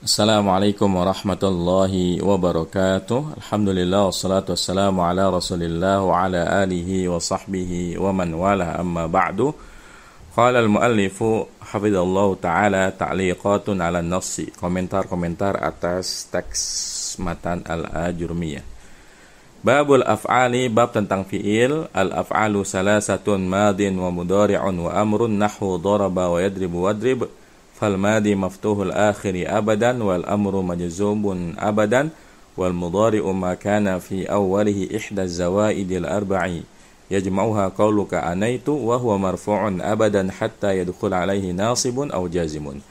Assalamualaikum warahmatullahi wabarakatuh Alhamdulillah wassalatu wassalamu ala rasulillah wa ala alihi wa sahbihi wa man wala amma ba'du Qala al-muallifu hafidhallahu ta'ala ta'liqatun ala nasi Komentar-komentar atas teks matan al-ajurmiyah Babul af'ali bab tentang fi'il al-af'alu salasatun madin wa mudari'un wa amrun nahwu daraba wa yadribu wadrib fal madi maftuhul akhiri abadan wal amru majzumun abadan wal mudari'u ma kana fi awwalihi ihda zawaidil arba'i yajma'uha qawluka anaitu wa huwa marfu'un abadan hatta yadkhul alaihi nasibun aw jazimun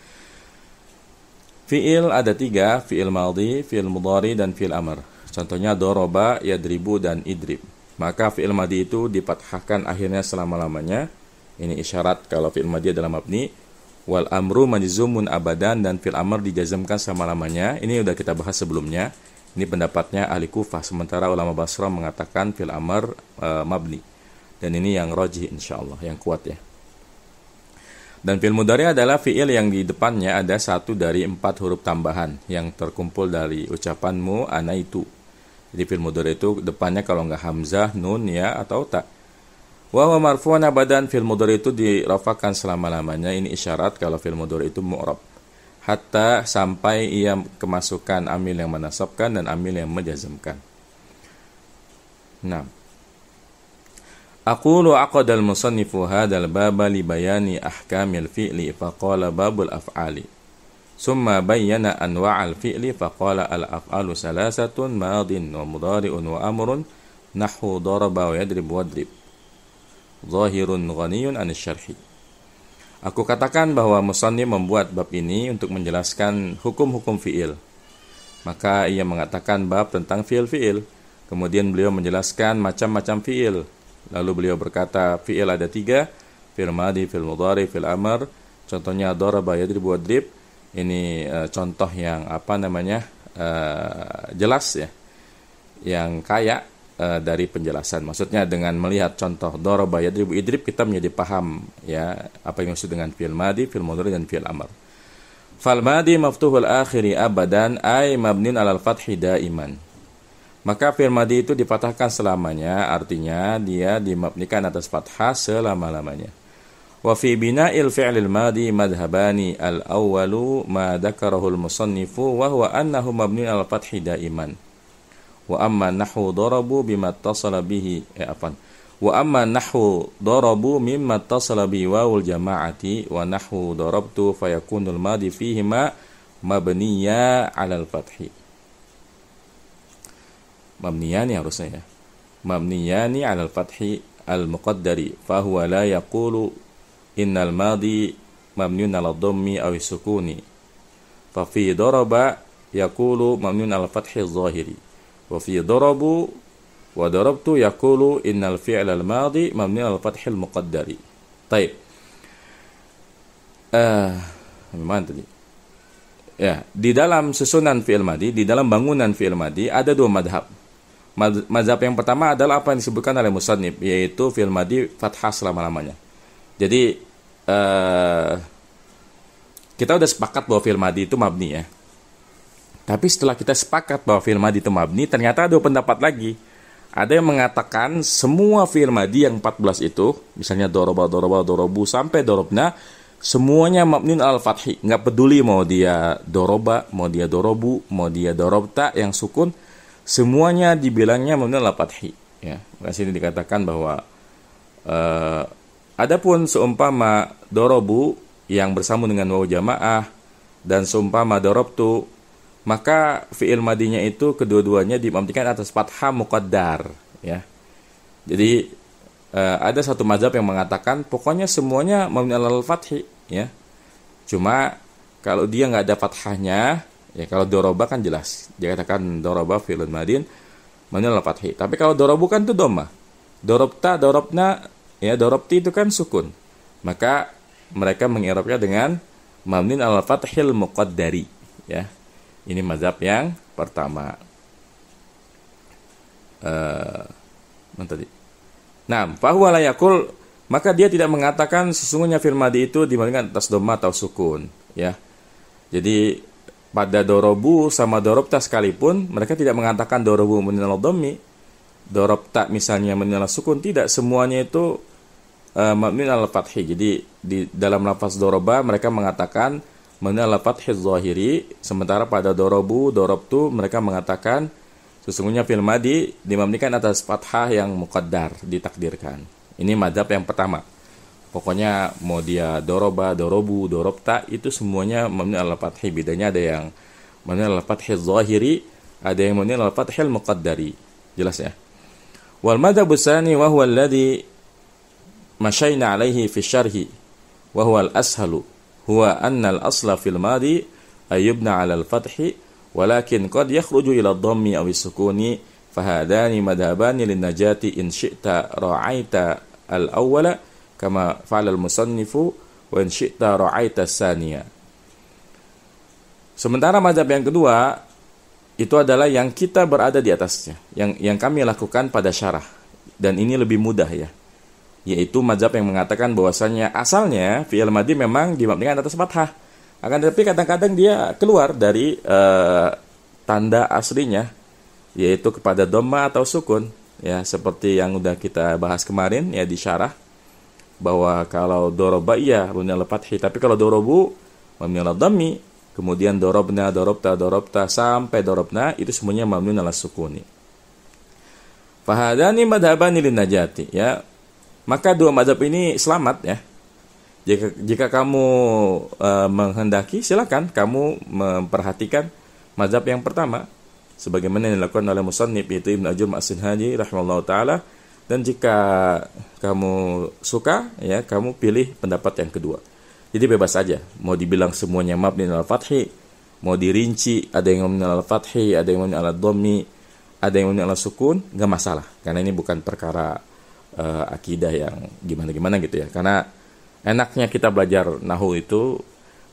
Fi'il ada tiga, fi'il madi fi'il mudhari, dan fi'il amr. Contohnya doroba, yadribu, dan idrib. Maka fi'il madi itu dipathahkan akhirnya selama-lamanya. Ini isyarat kalau fi'il madi adalah mabni wal amru majzumun abadan dan fil amr dijazamkan selama-lamanya. Ini sudah kita bahas sebelumnya. Ini pendapatnya ahli Kufah sementara ulama Basra mengatakan fil amr e, mabni. Dan ini yang rojih insyaallah yang kuat ya. Dan fil mudari adalah fiil yang di depannya ada satu dari empat huruf tambahan yang terkumpul dari ucapanmu ana itu. Jadi fil mudari itu depannya kalau nggak hamzah, nun ya atau tak Wa wa marfu'un abadan fil mudhari itu dirafakan selama-lamanya ini isyarat kalau fil mudhari itu mu'rab. Hatta sampai ia kemasukan amil yang menasabkan dan amil yang menjazmkan. Nah. Aqulu aqadal musannifu hadzal baba li bayani ahkamil fi'li faqala babul af'ali. Summa bayyana anwa'al fi'li faqala al-af'alu salasatun madin wa mudari'un wa amrun nahwu daraba wa yadrib wadrib zahirun ghaniyun an syarhi. Aku katakan bahwa Musannif membuat bab ini untuk menjelaskan hukum-hukum fi'il. Maka ia mengatakan bab tentang fi'il fi'il. Kemudian beliau menjelaskan macam-macam fi'il. Lalu beliau berkata fi'il ada tiga, fi'il madi, fi'il mudari, fi'il amr. Contohnya dibuat yadribu wadrib. Ini uh, contoh yang apa namanya? Uh, jelas ya. Yang kaya Eh, dari penjelasan. Maksudnya dengan melihat contoh doroba yadribu idrib kita menjadi paham ya apa yang dimaksud dengan fil madi, fil mudhari dan fil amr. Fal madi maftuhul akhiri abadan ay mabnin alal fathi daiman. Maka fil madi itu dipatahkan selamanya, artinya dia dimabnikan atas fathah selama-lamanya. Wa fi bina'il fi'lil madi madhabani al-awwalu ma dzakarahu al-musannifu wa huwa annahu mabnin al-fathi daiman. وأما نحو ضربوا بما اتصل به عفوا وأما نحو ضربوا مما اتصل به واو الجماعة ونحو ضربت فيكون الماضي فيهما mabniya alal fathi. Mabniyani harusnya ya. Mabniyani alal fathi al muqaddari fa huwa la yaqulu innal madi mabniun ala dhammi aw sukuni. Fa fi daraba yaqulu mabniun al fathi zahiri. وفي ضرب وضربت يقول إن الفعل الماضي مبني al-madi المقدر al آه muqaddari. أنت دي Ya, di dalam susunan fi'il madi, di dalam bangunan fi'il madi ada dua madhab. madhab yang pertama adalah apa yang disebutkan oleh Musadnib, yaitu fi'il madi fathah selama-lamanya. Jadi, eh, kita sudah sepakat bahwa fi'il madi itu mabni ya. Tapi setelah kita sepakat bahwa fi'il madhi itu mabni, ternyata ada pendapat lagi. Ada yang mengatakan semua fi'il madhi yang 14 itu, misalnya doroba, doroba, dorobu, sampai dorobna, semuanya mabnin al fathi nggak peduli mau dia doroba mau dia dorobu mau dia dorobta yang sukun semuanya dibilangnya mabnin al fathi ya di sini dikatakan bahwa uh, adapun seumpama dorobu yang bersambung dengan wau jamaah dan seumpama dorobtu maka fiil madinya itu kedua-duanya dimamtikan atas fathah muqaddar ya. Jadi uh, ada satu mazhab yang mengatakan pokoknya semuanya mamni alal fathi ya. Cuma kalau dia nggak ada fathahnya ya kalau doroba kan jelas dia katakan doroba fiil madin mamni alal fathi. Tapi kalau dorobu kan itu doma. Dorobta, dorobna, ya dorobti itu kan sukun. Maka mereka mengiropnya dengan mamni al fathil muqaddari ya ini mazhab yang pertama. Eh, tadi. Nah, fahuwa layakul maka dia tidak mengatakan sesungguhnya firmadi itu dibandingkan atas doma atau sukun, ya. Jadi pada dorobu sama dorobta sekalipun mereka tidak mengatakan dorobu menilai domi, dorobta misalnya menilai sukun tidak semuanya itu uh, eh, menilai Jadi di dalam lafaz doroba mereka mengatakan mengenal lafat zahiri sementara pada dorobu dorobtu mereka mengatakan sesungguhnya fil madi dimamnikan atas fathah yang muqaddar ditakdirkan ini madhab yang pertama pokoknya mau dia doroba dorobu dorobta itu semuanya mamni lafat ada yang mamni lafat ada yang mamni lafat fathi muqaddari jelas ya wal madhab tsani wa alladhi masyaina alaihi fi syarhi wa al ashalu huwa annal asla fil madi ayubna 'ala al-fathi walakin qad yakhruju ila dhammi aw sukuni fahadani madhabani lin najati in syi'ta ra'aita al-awwala kama fa'ala al-musannifu wa in syi'ta ra'aita as-saniya Sementara madhab yang kedua itu adalah yang kita berada di atasnya, yang yang kami lakukan pada syarah dan ini lebih mudah ya yaitu mazhab yang mengatakan bahwasanya asalnya fi'il madhi memang dengan atas fathah. Akan tetapi kadang-kadang dia keluar dari uh, tanda aslinya yaitu kepada doma atau sukun ya seperti yang udah kita bahas kemarin ya di syarah bahwa kalau doroba iya mabniun fathi tapi kalau dorobu mabniun domi kemudian dorobna dorobta dorobta sampai dorobna itu semuanya mabniun ala sukuni. Fahadani madhabani linajati ya maka dua mazhab ini selamat ya. Jika jika kamu e, menghendaki silakan kamu memperhatikan mazhab yang pertama sebagaimana yang dilakukan oleh musannif yaitu Ibnu Ajum As-Sinhaji rahimallahu taala dan jika kamu suka ya kamu pilih pendapat yang kedua. Jadi bebas saja mau dibilang semuanya mabni al fathi, mau dirinci ada yang mabni al fathi, ada yang mabni al ada yang mabni al sukun, nggak masalah karena ini bukan perkara uh, akidah yang gimana-gimana gitu ya. Karena enaknya kita belajar nahu itu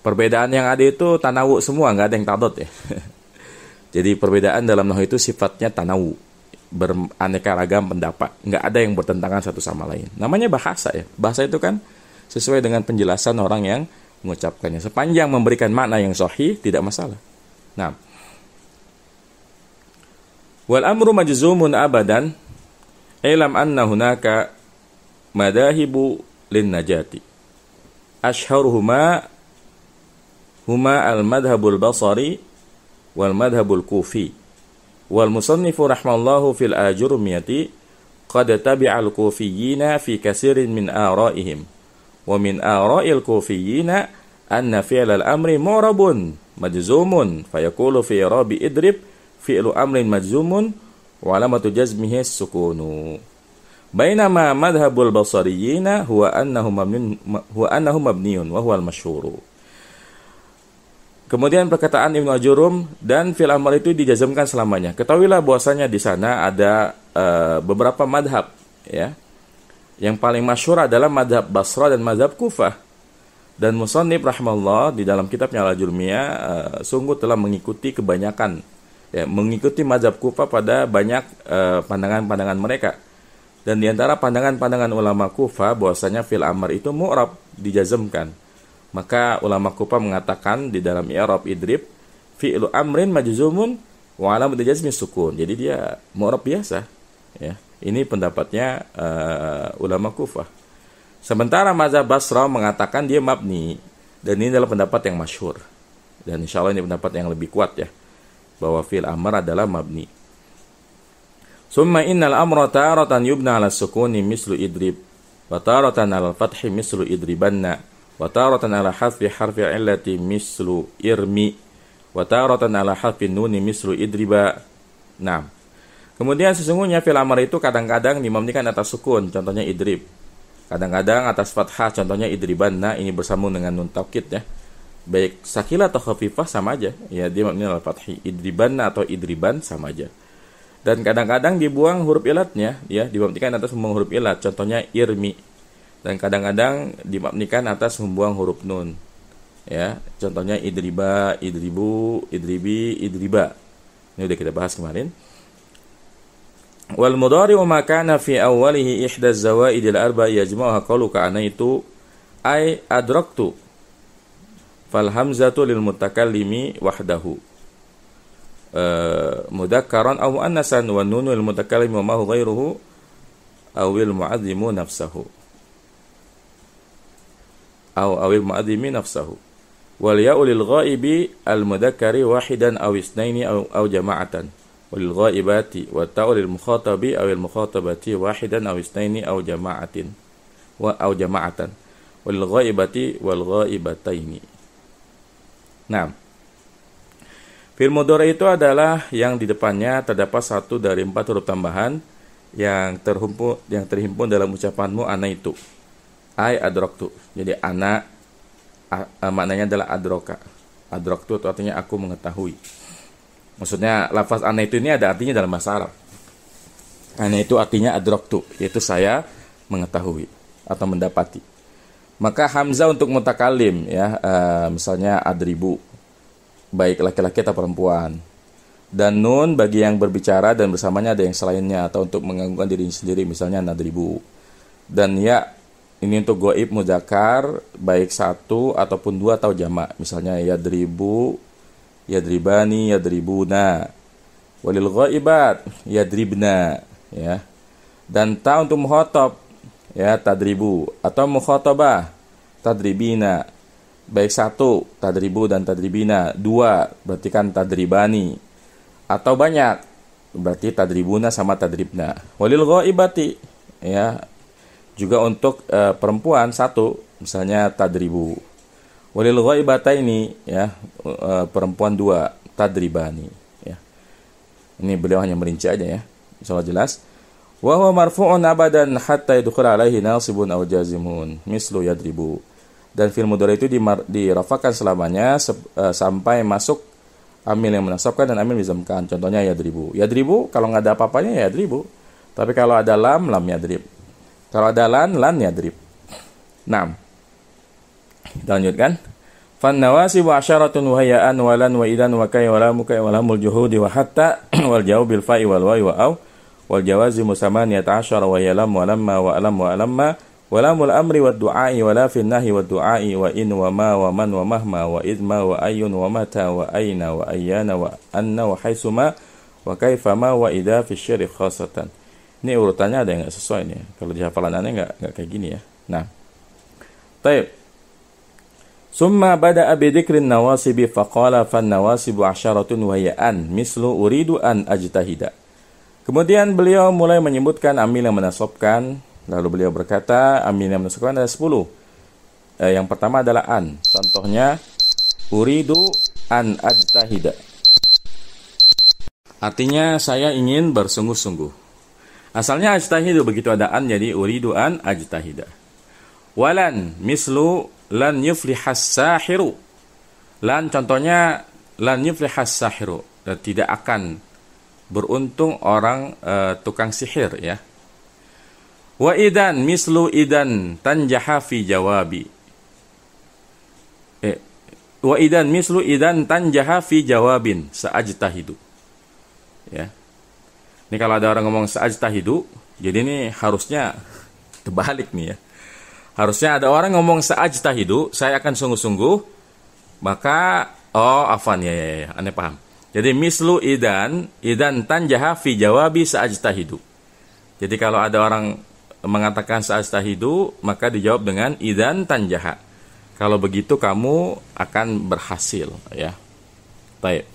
perbedaan yang ada itu tanawu semua, nggak ada yang tadot ya. Jadi perbedaan dalam nahu itu sifatnya tanawu, beraneka ragam pendapat, nggak ada yang bertentangan satu sama lain. Namanya bahasa ya. Bahasa itu kan sesuai dengan penjelasan orang yang mengucapkannya. Sepanjang memberikan makna yang sahih tidak masalah. Nah, wal amru majzumun abadan اعلم أن هناك مذاهب للنجاة أشهرهما هما المذهب البصري والمذهب الكوفي والمصنف رحمه الله في الآجرمية قد تبع الكوفيين في كثير من آرائهم ومن آراء الكوفيين أن فعل الأمر معرب مجزوم فيقول في إعراب إدرب فعل أمر مجزوم wa alamatu jazmihi sukunu bainama madhhabul basariyina huwa annahu mabniyun huwa annahu mabniun wa huwa al Kemudian perkataan Ibnu Ajurum dan fil amal itu dijazamkan selamanya. Ketahuilah bahwasanya di sana ada e, beberapa madhab ya. Yang paling masyhur adalah madhab Basra dan madhab Kufah. Dan Musannif rahmallah di dalam kitabnya Al-Jurmiyah e, eh, sungguh telah mengikuti kebanyakan ya, mengikuti mazhab Kufa pada banyak eh, pandangan-pandangan eh, mereka. Dan diantara pandangan-pandangan ulama Kufa bahwasanya fil amr itu mu'rab dijazmkan. Maka ulama Kufa mengatakan di dalam i'rab idrib fi'lu amrin majzumun wa alam jazmi sukun. Jadi dia mu'rab biasa, ya. Ini pendapatnya uh, ulama Kufa. Sementara mazhab Basra mengatakan dia mabni dan ini adalah pendapat yang masyhur. Dan insya Allah ini pendapat yang lebih kuat ya bahwa fil amr adalah mabni. Summa innal amra taratan yubna ala sukuni mislu idrib wa taratan ala fathi mislu idribanna wa taratan ala hasfi harfi illati mislu irmi wa taratan ala harfi nuni mislu idriba. Nah. Kemudian sesungguhnya fil amr itu kadang-kadang dimamnikan atas sukun, contohnya idrib. Kadang-kadang atas fathah, contohnya idribanna ini bersambung dengan nun taukid ya baik sakila atau khafifah sama aja ya dia maknanya al fathi idribanna atau idriban sama aja dan kadang-kadang dibuang huruf ilatnya ya dibuktikan atas membuang huruf ilat contohnya irmi dan kadang-kadang dimabnikan atas membuang huruf nun ya contohnya idriba idribu idribi idriba ini udah kita bahas kemarin wal mudari wa ma kana fi awwalihi ihda zawaid al arba yajma'uha qalu ana itu ai adraktu fal hamzatu lil mutakallimi wahdahu e, mudakkaran aw muannasan wa nunu lil mutakallimi wa ma huwa ghairuhu aw lil mu'azzimu nafsahu aw aw lil mu'azzimi nafsahu wal ya'u lil ghaibi al mudakkari wahidan aw isnaini aw aw jama'atan wal ghaibati wa ta'u lil mukhatabi aw al mukhatabati wahidan aw isnaini aw jama'atin wa aw jama'atan wal ghaibati wal ghaibataini Nah, Filmodora itu adalah yang di depannya terdapat satu dari empat huruf tambahan yang terhimpun yang terhimpun dalam ucapanmu ana itu. I adroktu. Jadi ana a, a, maknanya adalah adroka. Adroktu itu artinya aku mengetahui. Maksudnya lafaz ana itu ini ada artinya dalam bahasa Arab. Ana itu artinya adroktu, yaitu saya mengetahui atau mendapati. Maka Hamzah untuk mutakalim ya, uh, misalnya adribu baik laki-laki atau perempuan. Dan nun bagi yang berbicara dan bersamanya ada yang selainnya atau untuk mengganggukan diri sendiri misalnya nadribu. Dan ya ini untuk goib mudakar baik satu ataupun dua atau jamak misalnya ya ya dribani ya dribuna walil goibat ya dribna ya dan ta untuk muhotob ya tadribu atau mukhotobah tadribina baik satu tadribu dan tadribina dua berarti kan tadribani atau banyak berarti tadribuna sama tadribna walil ibati ya juga untuk e, perempuan satu misalnya tadribu walil ibata ini ya e, perempuan dua tadribani ya ini beliau hanya merinci aja ya insyaallah jelas wa huwa marfu'un abadan hatta yadkhul alaihi nasibun aw jazimun mislu yadribu dan fil mudhari itu dirafakan selamanya se uh, eh, sampai masuk amil yang menasabkan dan amil mizamkan contohnya yadribu yadribu kalau nggak ada apa-apanya ya yadribu tapi kalau ada lam lam yadrib kalau ada lan lan yadrib 6 kita lanjutkan fan wa asyaratun wa hayaan walan wa idan wa kai wala mukai wa lamul juhudi wa hatta wal jawbil fa'i wal wa'i wa au wal jawazi musamaniyat asyara wa yalam wa lamma wa alam wa lamma wa lamul amri wa du'ai wa la nahi wa du'ai wa in wa ma wa man wa mahma wa idma wa ayun wa mata wa aina wa ayyana wa anna wa haisuma wa kaifama wa idha fi syirk khasatan ini urutannya ada yang nggak sesuai nih kalau di hafalan gak, nggak kayak gini ya nah taib Summa bada bi dzikrin nawasibi faqala fan nawasibu asyaratun wa ya an mislu uridu an ajtahida Kemudian beliau mulai menyebutkan amil yang menasobkan, lalu beliau berkata amil yang menasobkan ada 10. Eh, yang pertama adalah an. Contohnya uridu an ajtahida. Artinya saya ingin bersungguh-sungguh. Asalnya ajtahidu begitu ada an jadi uridu an ajtahida. Walan mislu lan yuflihas sahiru. Lan contohnya lan yuflihas sahiru. tidak akan beruntung orang uh, tukang sihir ya. Wa idan mislu idan tanjaha fi jawabi. Eh, wa idan mislu idan tanjaha fi jawabin saajtahidu. Ya. Ini kalau ada orang ngomong saajtahidu, jadi ini harusnya terbalik nih ya. Harusnya ada orang ngomong saajtahidu, saya akan sungguh-sungguh, maka oh afan ya ya ya, aneh paham jadi mislu idan, idan tanjaha fi jawabi sa'ajtahidu. Jadi kalau ada orang mengatakan sa'ajtahidu, maka dijawab dengan idan tanjaha. Kalau begitu kamu akan berhasil ya. Baik.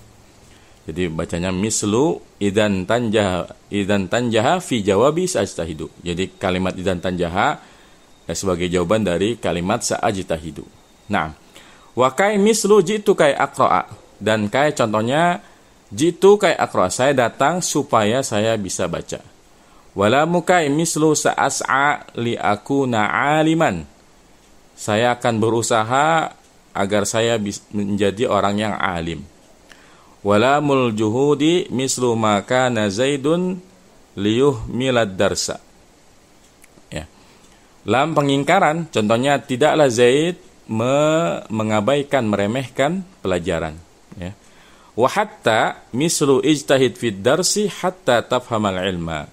Jadi bacanya mislu idan tanjaha idan tanjaha fi jawabi sa'ajtahidu. Jadi kalimat idan tanjaha ya, sebagai jawaban dari kalimat sa'ajtahidu. Nah, wa kai mislu jitu kai akroa dan kai contohnya Jitu kai akro saya datang supaya saya bisa baca. Wala mukai mislu sa'as'a li aku na'aliman. Saya akan berusaha agar saya menjadi orang yang alim. Wala mul juhudi mislu maka zaidun liyuh milad darsa. Ya. Lam pengingkaran, contohnya tidaklah Zaid me mengabaikan, meremehkan pelajaran. Ya Wa hatta mislu ijtahid fid darsi hatta tafhamal ilma.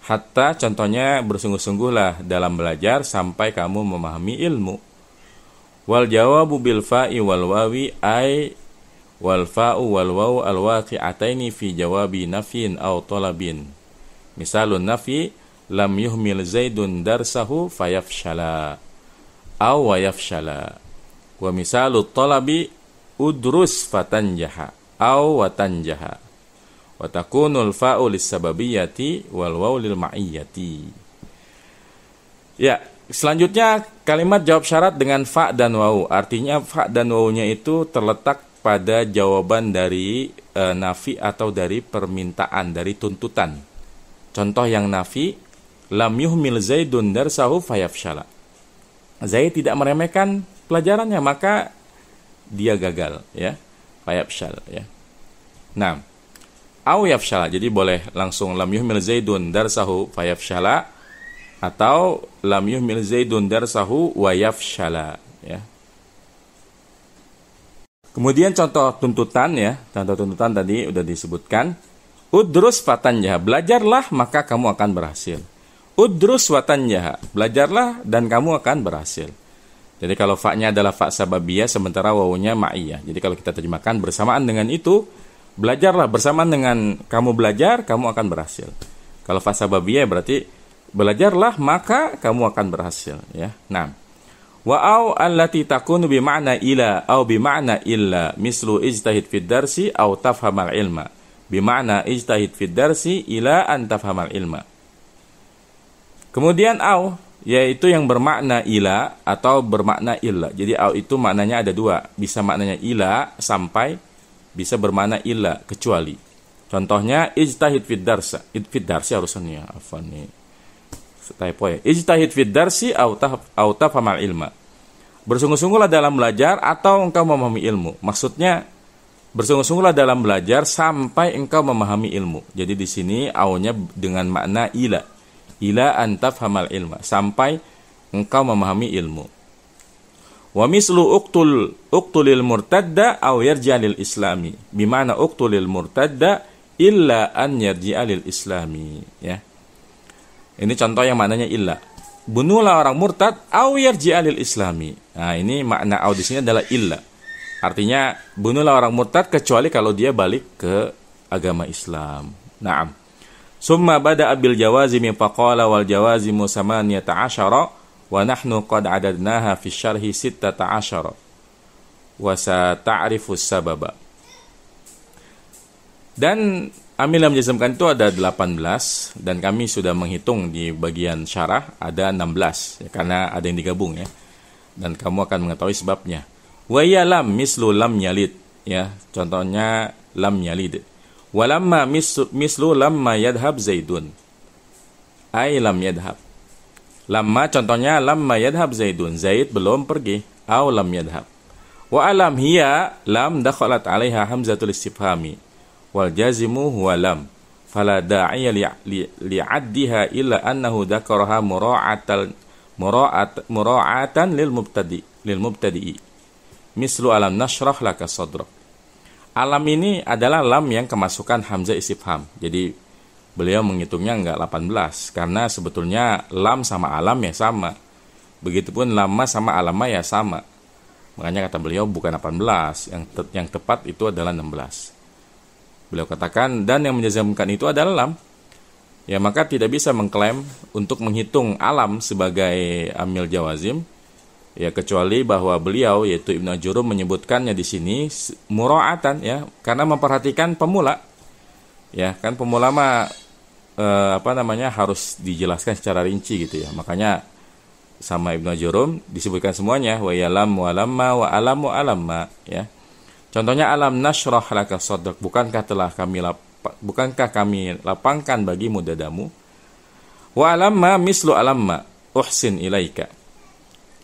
Hatta contohnya bersungguh-sungguhlah dalam belajar sampai kamu memahami ilmu. Wal jawabu bil fa'i wal wawi ay wal fa'u wal wawu al waqi'ataini fi jawabi nafin aw talabin. Misalun nafi lam yuhmil zaidun darsahu fayafshala aw wayafshala. Wa misalut talabi udrus fatanjaha au watanjaha watakunul takunul fa'u lisababiyyati wal waw lil ma'iyati. ya selanjutnya kalimat jawab syarat dengan fa dan wau artinya fa dan wau-nya itu terletak pada jawaban dari e, nafi atau dari permintaan dari tuntutan contoh yang nafi lam yuhmil zaidun darsahu fayafshala Zaid tidak meremehkan pelajarannya maka dia gagal ya syala, ya. Nah, au yafshala. Jadi boleh langsung lam yuhmil zaidun darsahu syala, atau lam yuhmil zaidun darsahu wa syala, ya. Kemudian contoh tuntutan ya, contoh tuntutan tadi sudah disebutkan. Udrus fatanjaha, belajarlah maka kamu akan berhasil. Udrus watanjaha, belajarlah dan kamu akan berhasil. Jadi kalau faknya adalah fak sababiyah sementara wawunya ma'iyah. Jadi kalau kita terjemahkan bersamaan dengan itu belajarlah bersamaan dengan kamu belajar kamu akan berhasil. Kalau fak sababiyah berarti belajarlah maka kamu akan berhasil ya. Nah, wa au allati takunu bi ma'na ila au bi ma'na illa mislu ijtahid fid darsi au tafhamal ilma. Bi ma'na ijtahid fid darsi ila an tafhamal ilma. Kemudian au yaitu yang bermakna ila atau bermakna illa. Jadi au itu maknanya ada dua, bisa maknanya ila sampai bisa bermakna illa kecuali. Contohnya ijtahid fid darsa, fid darsi harusannya afan nih. Typo ya. Ijtahid fid darsi au au tafamal ilma. Bersungguh-sungguhlah dalam belajar atau engkau memahami ilmu. Maksudnya bersungguh-sungguhlah dalam belajar sampai engkau memahami ilmu. Jadi di sini nya dengan makna ila ila antaf hamal ilma sampai engkau memahami ilmu. Wa mislu uqtul uqtulil murtadda aw yarji'a islami. Bimana uqtulil murtadda illa an yarji'a islami, ya. Ini contoh yang maknanya illa. Bunuhlah orang murtad aw yarji'a islami. Nah, ini makna aw di sini adalah illa. Artinya bunuhlah orang murtad kecuali kalau dia balik ke agama Islam. Naam. Summa bada abil jawazi min faqala wal jawazi musaman samaniyata asyara wa nahnu qad adadnaha fi syarhi sittata asyara wa sa ta'rifu sababa. Dan amil menjelaskan itu ada 18 dan kami sudah menghitung di bagian syarah ada 16 ya, karena ada yang digabung ya. Dan kamu akan mengetahui sebabnya. Wa ya lam mislu lam yalid ya. Contohnya lam yalid Walamma mislu lamma yadhab zaidun. Ai lam yadhab. Lamma contohnya lamma yadhab zaidun. Zaid belum pergi. Au lam yadhab. Wa alam hiya lam dakhalat alaiha hamzatul istifhami. Wal jazimu huwa lam. Fala da'iya li'addiha li, li illa annahu dakaraha mura'atan mura'atan mura'atan lil mubtadi lil mubtadi. Mislu alam nashrah laka sadrak. Alam ini adalah lam yang kemasukan hamzah istifham. Jadi beliau menghitungnya enggak 18 karena sebetulnya lam sama alam ya sama. Begitupun lama sama alama ya sama. Makanya kata beliau bukan 18, yang te yang tepat itu adalah 16. Beliau katakan dan yang menjazamkan itu adalah lam. Ya maka tidak bisa mengklaim untuk menghitung alam sebagai amil jawazim ya kecuali bahwa beliau yaitu Ibnu Jurum menyebutkannya di sini muroatan ya karena memperhatikan pemula ya kan pemula mah eh, apa namanya harus dijelaskan secara rinci gitu ya makanya sama Ibnu Jurum disebutkan semuanya wa yalam wa lamma wa alam wa alamma ya contohnya alam nasroh laka sodok bukankah telah kami lap, bukankah kami lapangkan bagimu dadamu wa alamma mislu alamma uhsin ilaika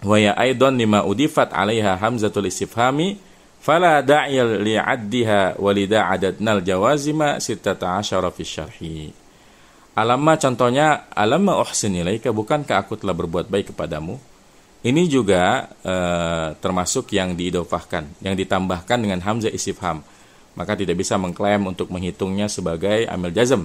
wa ya aidan lima udifat 'alaiha hamzatul istifhami fala da'yal li'addiha walida adadnal jawazima sittata asyara fi syarhi Alamma contohnya alamma uhsin ilaika bukankah aku telah berbuat baik kepadamu ini juga eh, termasuk yang diidofahkan, yang ditambahkan dengan hamzah istifham. Maka tidak bisa mengklaim untuk menghitungnya sebagai amil jazm.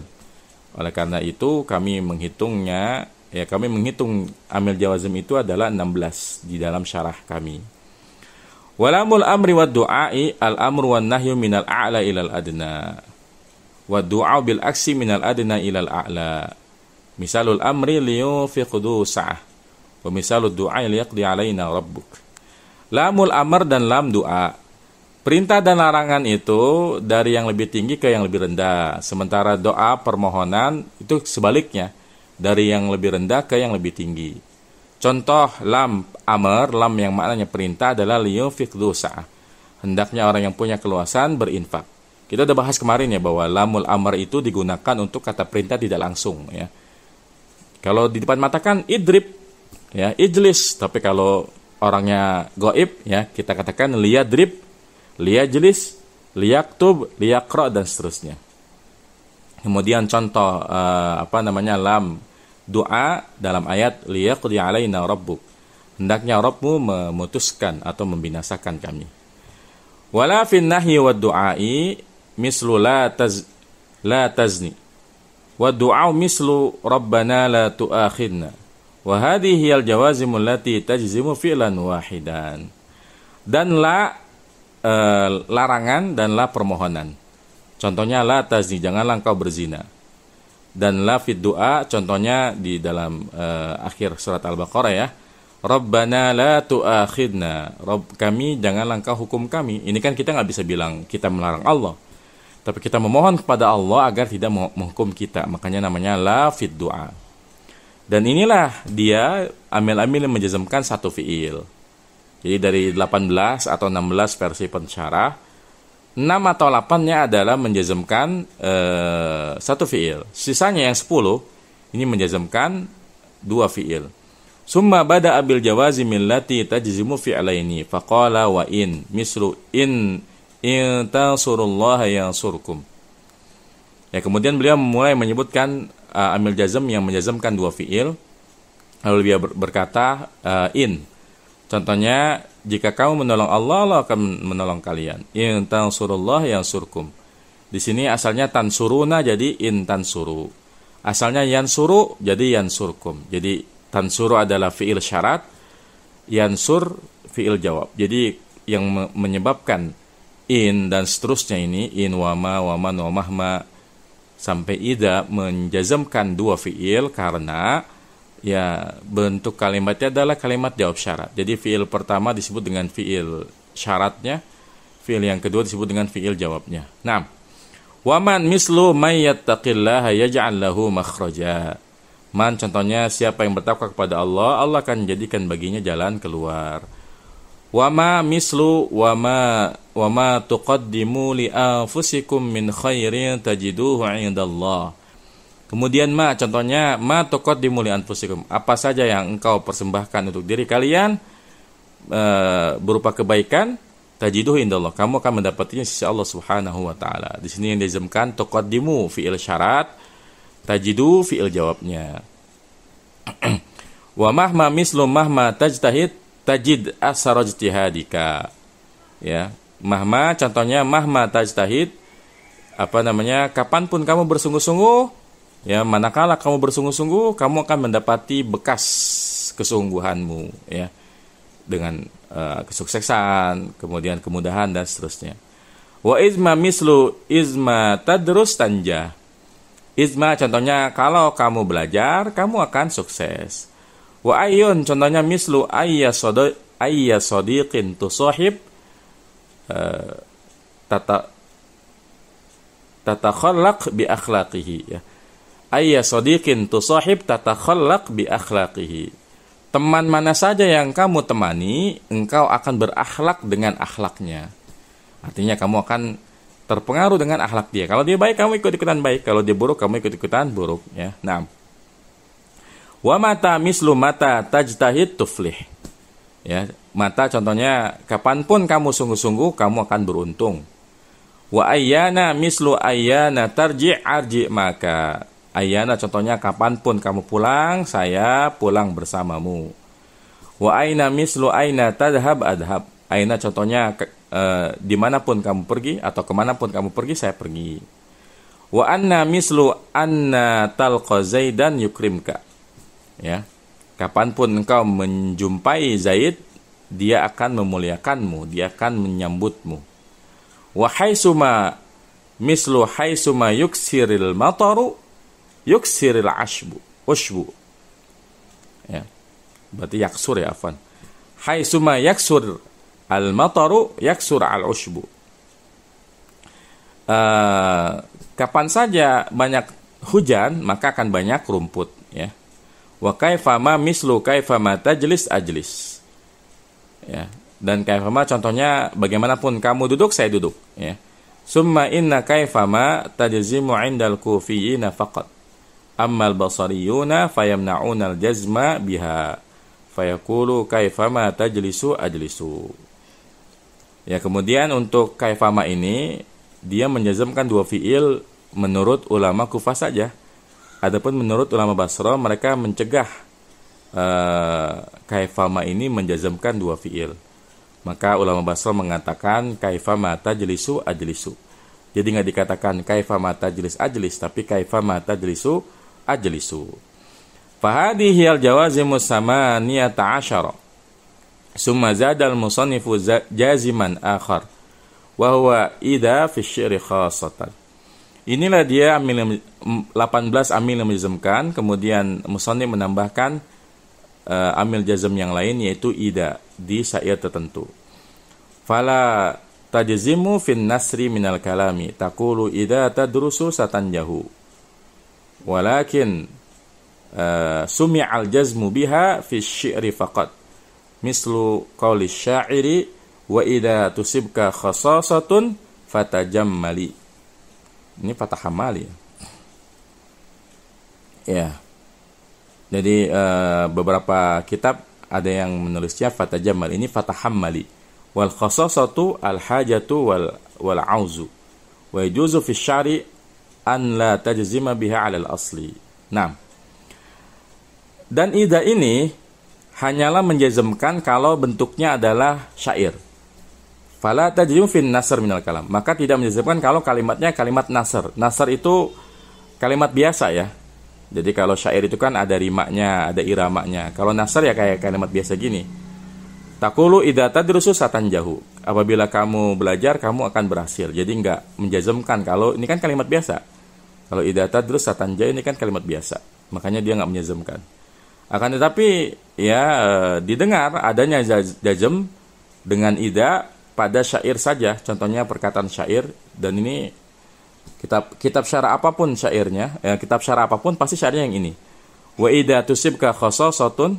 Oleh karena itu kami menghitungnya ya kami menghitung amil jawazim itu adalah 16 di dalam syarah kami. Walamul amri wa du'ai al amru wa nahyu minal a'la ilal adna. Wa du'a bil aksi minal adna ilal a'la. Misalul amri liyufiqdu sa'ah. Wa misalul du'a liyaqdi alaina rabbuk. Lamul amr dan lam du'a. Perintah dan larangan itu dari yang lebih tinggi ke yang lebih rendah. Sementara doa permohonan itu sebaliknya dari yang lebih rendah ke yang lebih tinggi. Contoh lam amr, lam yang maknanya perintah adalah liyunfiq dosa Hendaknya orang yang punya keluasan berinfak. Kita udah bahas kemarin ya bahwa lamul amr itu digunakan untuk kata perintah tidak langsung ya. Kalau di depan mata kan idrib ya, ijlis, tapi kalau orangnya goib ya, kita katakan liadrip liajlis, liaktub liakro dan seterusnya. Kemudian contoh uh, apa namanya lam doa dalam ayat liyaqdi alaina rabbuk. Hendaknya Rabbmu memutuskan atau membinasakan kami. Wala fin nahyi wad du'ai mislu la taz la tazni. Wa du'au mislu rabbana la tu'akhidna. Wa hadhihi al jawazimul lati tajzimu fi'lan wahidan. Dan la uh, larangan dan la permohonan Contohnya la tazni, jangan engkau berzina. Dan la fit doa contohnya di dalam uh, akhir surat Al-Baqarah ya. Rabbana la tu'akhidna. Rabb kami jangan engkau hukum kami. Ini kan kita nggak bisa bilang kita melarang Allah. Tapi kita memohon kepada Allah agar tidak menghukum kita. Makanya namanya la fit doa. Dan inilah dia amil-amil yang menjazamkan satu fi'il. Jadi dari 18 atau 16 versi pensyarah enam atau delapannya adalah menjazamkan eh, satu fiil. Sisanya yang sepuluh ini menjazamkan dua fiil. Summa bada abil jawazi millati tajzimu fi'alaini faqala wa in misru in in tansurullaha yansurkum. Ya kemudian beliau mulai menyebutkan uh, amil jazam yang menjazamkan dua fiil. Lalu dia berkata uh, in Contohnya, jika kamu menolong Allah, Allah akan menolong kalian. In tansurullah yang surkum. Di sini asalnya tan tansuruna jadi in tansuru. Asalnya yang suru jadi yang yansurkum. Jadi tan tansuru adalah fiil syarat, yang yansur fiil jawab. Jadi yang menyebabkan in dan seterusnya ini in wama waman wamahma sampai ida menjazamkan dua fiil karena Ya, bentuk kalimatnya adalah kalimat jawab syarat. Jadi fiil pertama disebut dengan fiil syaratnya, fiil yang kedua disebut dengan fiil jawabnya. Nah, waman mislu mayat takillah yaj'al lahu makhraja. Man contohnya siapa yang bertakwa kepada Allah, Allah akan jadikan baginya jalan keluar. Wama mislu wama wama tuqaddimu li anfusikum min khairin tajiduhu Allah. Kemudian ma contohnya ma tokot dimulian fusikum. Apa saja yang engkau persembahkan untuk diri kalian e, berupa kebaikan tajiduh indallah. Kamu akan mendapatinya sisi Allah Subhanahu wa taala. Di sini yang diizamkan tokot dimu fiil syarat tajidu fiil jawabnya. Wa mahma mislu mahma tajtahid tajid asar ijtihadika. Ya, mahma contohnya mahma tajtahid apa namanya kapanpun kamu bersungguh-sungguh Ya, manakala kamu bersungguh-sungguh, kamu akan mendapati bekas kesungguhanmu ya dengan uh, kesuksesan, kemudian kemudahan dan seterusnya. Wa izma mislu izma tadrus tanja. Izma contohnya kalau kamu belajar, kamu akan sukses. Wa ayun contohnya mislu ayya sodo ayya sodiqin tu sohib uh, eh, tata tata khalaq bi akhlaqihi ya ayya sadiqin tusahib tatakhallaq bi akhlaqihi. Teman mana saja yang kamu temani, engkau akan berakhlak dengan akhlaknya. Artinya kamu akan terpengaruh dengan akhlak dia. Kalau dia baik, kamu ikut-ikutan baik. Kalau dia buruk, kamu ikut-ikutan buruk. Ya, nah. Wa mata mislu mata tajtahid tuflih. Ya, mata contohnya kapanpun kamu sungguh-sungguh kamu akan beruntung. Wa ayyana mislu ayyana tarji arji maka Ayana contohnya kapanpun kamu pulang, saya pulang bersamamu. Wa aina mislu aina tadhab adhab. Aina contohnya ke, e, dimanapun kamu pergi atau kemanapun kamu pergi, saya pergi. Wa anna mislu anna talqa zaidan yukrimka. Ya. Kapanpun engkau menjumpai Zaid, dia akan memuliakanmu, dia akan menyambutmu. Wa suma mislu hai suma yuksiril mataru yuksiril ashbu ushbu ya berarti yaksur ya afan hai suma yaksur al mataru yaksur al ushbu uh, kapan saja banyak hujan maka akan banyak rumput ya wa kaifama mislu kaifama tajlis ajlis ya dan kaifama contohnya bagaimanapun kamu duduk saya duduk ya summa inna kaifama tajzimu indal kufiyina faqat ammal basariyuna fayamna'unal jazma biha Fayakulu kaifama tajlisu ajlisu ya kemudian untuk kaifama ini dia menjazamkan dua fiil menurut ulama kufah saja adapun menurut ulama basro mereka mencegah uh, kaifama ini menjazamkan dua fiil maka ulama basro mengatakan kaifama tajlisu ajlisu. Jadi nggak dikatakan kaifa mata jelis ajlis, tapi kaifa mata jelisu ajlisu. Fahadihi al-jawazimu samaniyata asyara. Summa zadal musannifu jaziman akhar. Wahuwa idha fi syiri khasatan. Inilah dia 18 amil yang menjazamkan. kemudian musannif menambahkan uh, amil jazm yang lain yaitu ida di syair tertentu. Fala tajzimu fin nasri minal kalami takulu ida tadrusu satanjahu walakin uh, eh, al jazmu biha fi syi'ri faqat mislu qawli syairi wa idha tusibka khasasatun fatajammali ini patah hamali ya. ya jadi uh, beberapa kitab ada yang menulisnya fatajammal ini hamali wal khasasatu al hajatu wal wal auzu wa yajuzu fi syari an la tajzima biha alal asli. Nah, dan ida ini hanyalah menjazmkan kalau bentuknya adalah syair. Fala tajzim fin nasr minal kalam. Maka tidak menjazmkan kalau kalimatnya kalimat nasr. Nasr itu kalimat biasa ya. Jadi kalau syair itu kan ada rimaknya, ada iramanya. Kalau nasr ya kayak kalimat biasa gini. Takulu tadi tadrusu satan jahu. Apabila kamu belajar, kamu akan berhasil. Jadi nggak menjazmkan kalau ini kan kalimat biasa kalau idata terus satanja ini kan kalimat biasa, makanya dia nggak menyezemkan. Akan tetapi ya eh, didengar adanya jazm dengan ida pada syair saja, contohnya perkataan syair dan ini kitab kitab syara apapun syairnya, eh, kitab syara apapun pasti syairnya yang ini. Wa ida tusibka khososotun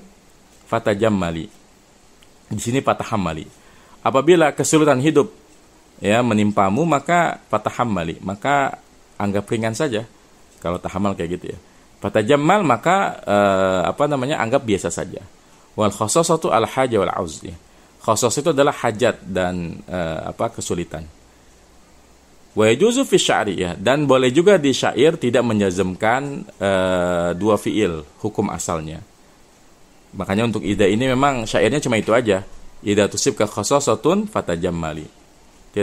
mali. Di sini fataham mali. Apabila kesulitan hidup ya menimpamu maka fataham mali maka anggap ringan saja kalau tahamal kayak gitu ya fatajamal maka eh, apa namanya anggap biasa saja wal khososatu al haja wal auzi khosos itu adalah hajat dan eh, apa kesulitan wa yajuzu fi ya dan boleh juga di syair tidak menjazmkan eh, dua fiil hukum asalnya makanya untuk ida ini memang syairnya cuma itu aja ida tusib ka khososatun tidak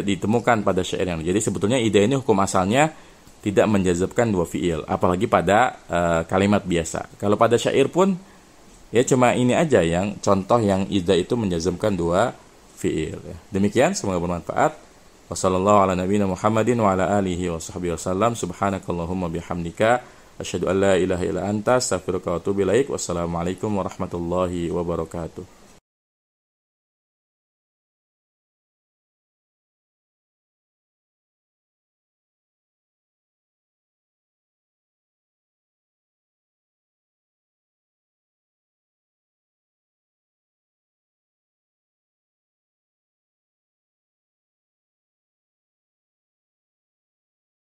ditemukan pada syair yang jadi sebetulnya ide ini hukum asalnya tidak menjazabkan dua fiil apalagi pada uh, kalimat biasa kalau pada syair pun ya cuma ini aja yang contoh yang ida itu menjazabkan dua fiil ya. demikian semoga bermanfaat wassalamualaikum warahmatullahi wabarakatuh